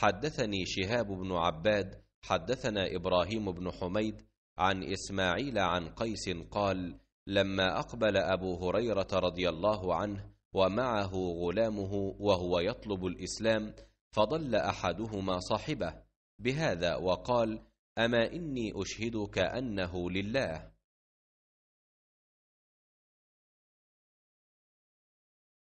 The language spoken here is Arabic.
حدثني شهاب بن عباد حدثنا ابراهيم بن حميد عن اسماعيل عن قيس قال لما اقبل ابو هريره رضي الله عنه ومعه غلامه وهو يطلب الاسلام فضل احدهما صاحبه بهذا وقال اما اني اشهدك انه لله